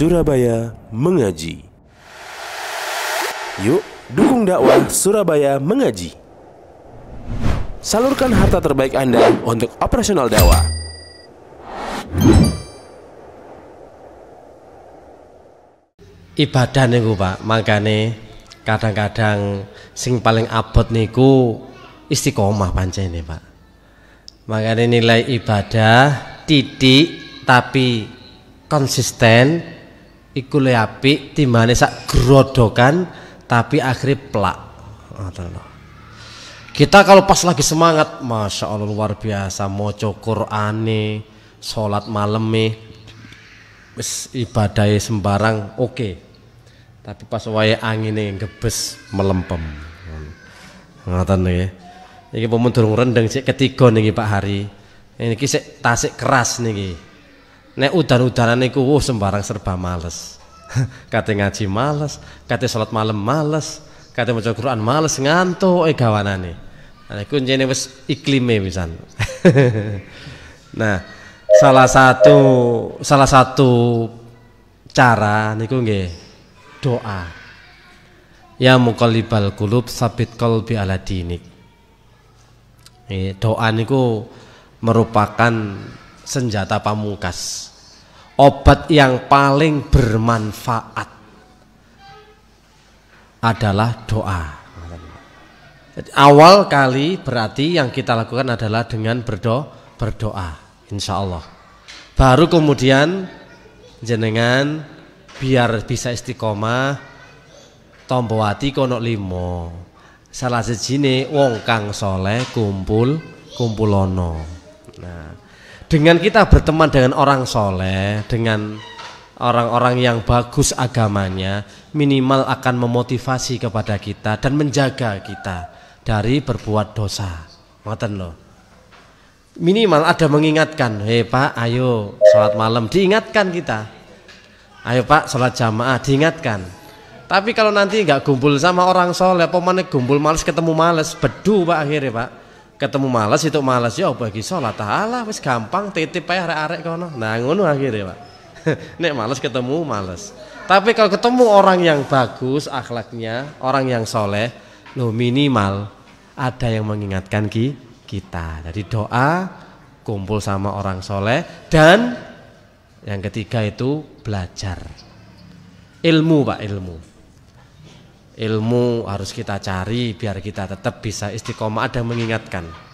Surabaya Mengaji. Yuk, dukung dakwah Surabaya Mengaji. Salurkan harta terbaik Anda untuk operasional dakwah. Ibadah niku, Pak. makanya kadang-kadang sing paling abot niku istiqomah pancene, Pak. Makanya nilai ibadah titik tapi konsisten iku le apik timbane sak grodokan tapi akhirnya pelak ah, kita kalau pas lagi semangat Masya Allah luar biasa mau cokor ane sholat malam wis ibadai sembarang oke tapi pas waya angin gebes melempem ngatain nih. Ya. ini pemun rendeng sih ketiga nih Pak Hari ini kisah tasik keras nih Nek udan-udanan niku wuh sembarang serba males. kata ngaji males, kata sholat malam males, kata baca Quran males ngantuk eh gawanane. nih. iku njene wis iklime misal. nah, salah satu salah satu cara niku nggih doa. Ya muqallibal qulub sabit qalbi ala dinik. Eh, doa niku merupakan senjata pamungkas obat yang paling bermanfaat adalah doa awal kali berarti yang kita lakukan adalah dengan berdo berdoa insya Allah baru kemudian jenengan biar bisa istiqomah tombowati kono limo salah sejine wong kang soleh kumpul kumpulono nah dengan kita berteman dengan orang soleh, dengan orang-orang yang bagus agamanya, minimal akan memotivasi kepada kita dan menjaga kita dari berbuat dosa. Ngoten loh. Minimal ada mengingatkan, hei pak, ayo sholat malam, diingatkan kita. Ayo pak, sholat jamaah, diingatkan. Tapi kalau nanti nggak gumpul sama orang soleh, pemanek gumpul males ketemu males, bedu pak akhirnya pak ketemu malas itu malas ya bagi sholat taala wis gampang titip ae arek-arek kono nah ngono akhirnya pak nek malas ketemu malas tapi kalau ketemu orang yang bagus akhlaknya orang yang soleh lo minimal ada yang mengingatkan ki kita jadi doa kumpul sama orang soleh dan yang ketiga itu belajar ilmu pak ilmu ilmu harus kita cari biar kita tetap bisa istiqomah ada mengingatkan